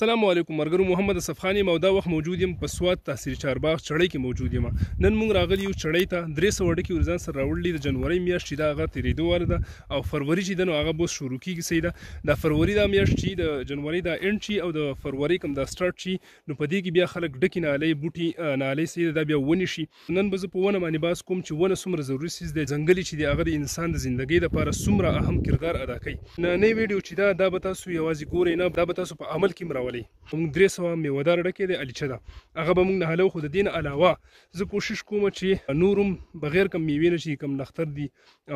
السلام علیکم مرګرو محمد اسف خان یم او دا وخت موجود یم په سواد تحصیل چارباغ چړې کې موجود یم نن موږ راغلی یو چړې ته 300 وړکي ورزان سره راوړلې د جنوري میاشتې دا هغه تیریدو وره ده او فروری چې دنو هغه بوس شروع کیږي سیده د فروری د میاشت چې د جنوري د انډ چې او د فروری کم د سٹارټ چې نو په دې کې بیا خلک ډکې نه علي بوټي نه علي سیده دا بیا ونی شي نن به په ونه باندې باس کوم چې ونه څومره ضروری سیز د ځنګلي چې د هغه انسان د ژوندۍ لپاره څومره اهم کردار ادا کوي نه نه ویډیو چې دا د تاسو یوازې ګورئ نه دا به تاسو په عمل کې راولي موږ درې سوه میوهدار ډکې د الچه ده هغه به موږ نه حلو خو د دې نه علاوه زه کوشش کوم چې نورم بغیر کم میوې نه چې کم نختر دي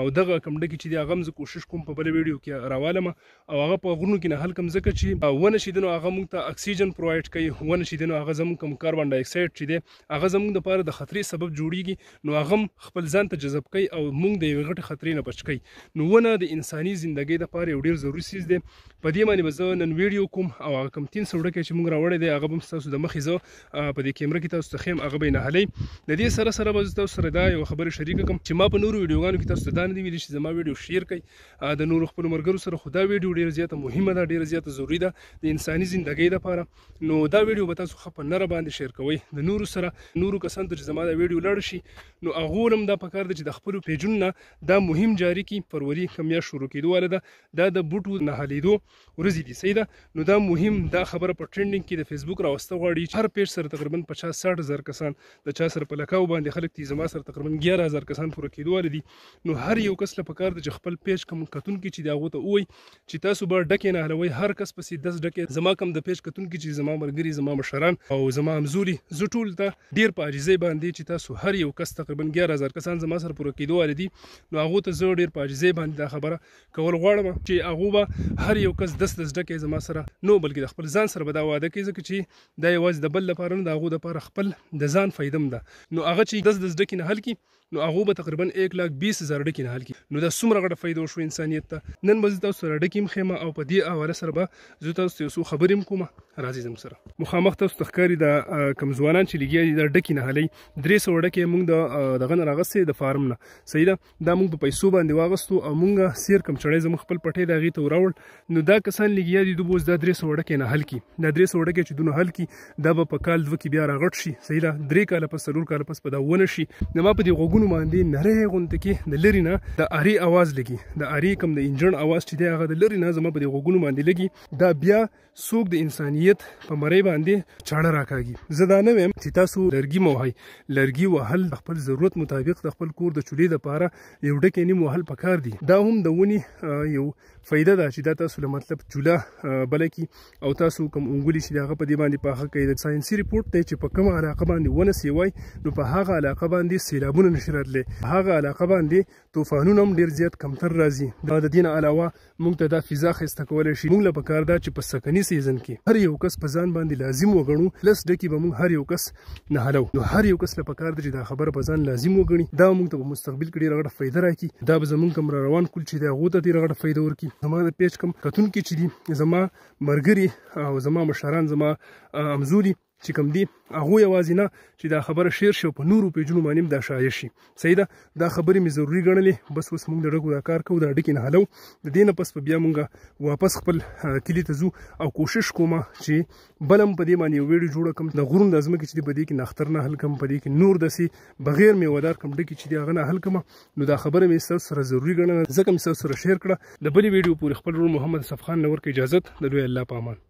او دغه کم ډکې چې دي هغه زه کوشش کوم په بل ویډیو کې راوالم او هغه په غرونو کې نه حل کم ځکه چې ونه شي دنو هغه موږ ته اکسیجن پرووایډ کوي ونه شي دنو هغه زموږ کم کاربن ډای اکساید چې دی هغه زموږ لپاره د خطرې سبب جوړیږي نو هغه خپل ځان ته جذب کوي او موږ د یو غټ خطرې نه بچ کوي نو ونه د انساني ژوندۍ لپاره یو ډیر ضروری سیز دی په دې باندې زه نن ویډیو کوم او هغه کم 3 سوړکه چې موږ راوړې دی هغه هم تاسو د مخې زه په دې کیمره کې تاسو ته خیم هغه به نه هلي د دې سره سره به تاسو سره دا یو خبره شریک کوم چې ما په نورو ویډیوګانو کې تاسو ته دا نه دی ویل چې زما ویډیو شیر کړئ د نورو خپل مرګرو سره خدا ویډیو ډیره زیاته مهمه ده ډیره زیاته ضروری ده د انساني ژوندۍ لپاره نو دا ویډیو به تاسو خپل نره باندې شیر کوئ د نورو سره نورو کسانو ته چې زما دا ویډیو لړ شي نو هغه هم دا پکار دی چې د خپل پیجن دا مهم جاری کی فروری کمیا شروع کیدواله ده دا د بوټو نه هلیدو ورزې دي سیده نو دا مهم دا خبره په ټرندینګ کې د فیسبوک راوسته غواړي چې هر پیج سره تقریبا 50 60 هزار کسان د چا سره په لکاو باندې خلک دي زما سره تقریبا 11 هزار کسان پوره کیدوال دي نو هر یو کس لپاره کار د خپل پیج کم کتون کې چې دا غوته وای چې تاسو به ډکې نه هلوي هر کس پسې 10 ډکې زما کم د پیج کتون کې چې زما مرګري زما مشران او زما امزوري زه ټول ته ډیر په عاجزۍ باندې چې تاسو هر یو کس تقریبا 11 هزار کسان زما سره پوره کیدوال دي نو هغه ته زه ډیر په عاجزۍ باندې دا خبره کول غواړم چې هغه به هر یو کس 10 10 ډکې زما سره نو بلکې د خپل ځان سره به دا واده کوي ځکه چې دا یوازې د بل لپاره نه د هغو لپاره خپل د ځان فایده ده نو هغه چې دس دس ډکې نه حل کړي نو هغو به تقریبا 1 لک 20 هزار ډکې نه حل کړي نو دا څومره غټه فایده شو انسانیت ته نن به زه تاسو سره ډکیم خیمه او په دې حواله سره به زه تاسو ته یو خبرې کوم راځي زم سره مخامخ تاسو تخکاری د کم ځوانان چې لګیا د ډکی نه هلي درې سو ډکه موږ د دغه راغستې د فارم نه صحیح ده دا موږ په پیسو باندې واغستو او موږ سیر کم چړې زم خپل پټې دا غي ته وراول نو دا کسان لګیا دي دوبوز د درې سو ډکه نه هلکی دا درې سو ډکه چې دونه هلکی دا به په کال دوه کې بیا راغټ شي صحیح ده درې کاله پس څلور کاله پس په دا ونه شي نو ما په دې غوګونو باندې نری غونټ کې د لری نه د اری आवाज لګي د اری کم د انجن आवाज چې دی هغه د لری نه زما په غوګونو باندې لګي دا بیا سوق د انسانیت په مری باندې چاړه راکاږي زه دا نه ویم چې تاسو لرګي موهي لرګي وهل خپل ضرورت مطابق د خپل کور د چولې لپاره یو ډکې نیم وهل پکار دي دا هم د ونی یو فایده ده چې دا تاسو له مطلب چوله بلکی او تاسو کوم انګولي چې دغه په دی باندې پاخه کوي د ساينسي ریپورت ته چې په کوم علاقه باندې ونه سیوي نو په هغه علاقه باندې سیلابونه نشرتلې هغه علاقه باندې طوفانونه هم ډیر زیات کمتر راځي دا د دین علاوه موږ ته دا فضا خسته کولای شي موږ له پکار دا چې په سکني سیزن کې هر یو کس په ځان باندې لازم وګڼو لس ډکی به موږ هر یو کس نه هلو نو هر یو کس له پکار دا چې دا خبر په ځان لازم وګڼي دا موږ ته په مستقبل کې ډیره غټه فایده راکړي دا به زموږ کم روان کول چې دا غوته ډیره غټه فایده ورکړي زما د پیج کم کتون کې چې دي زما مرګري او زما مشران زما امزوري چې کوم دي هغه یوازې نه چې دا خبره شیر شو په نورو پیجونو باندې دا شایع شي صحیح ده دا خبره می ضروری ګڼلې بس اوس موږ د ډکو دا کار کوو دا ډکې نه حلو د دینه پس په بیا موږ واپس خپل کلی ته ځو او کوشش کوم چې بلم په دې باندې ویډیو جوړ کم د غورون د ازمکه چې په دې کې نختر نه حل کم په دې کې نور دسي بغیر میوادار کم ډکې چې دا غنه حل کم نو دا خبره می سره ضروری ګڼل ځکه می سره شیر کړه د بلی ویډیو پورې خپل ورور محمد صفخان نور کې اجازه د لوی الله پامان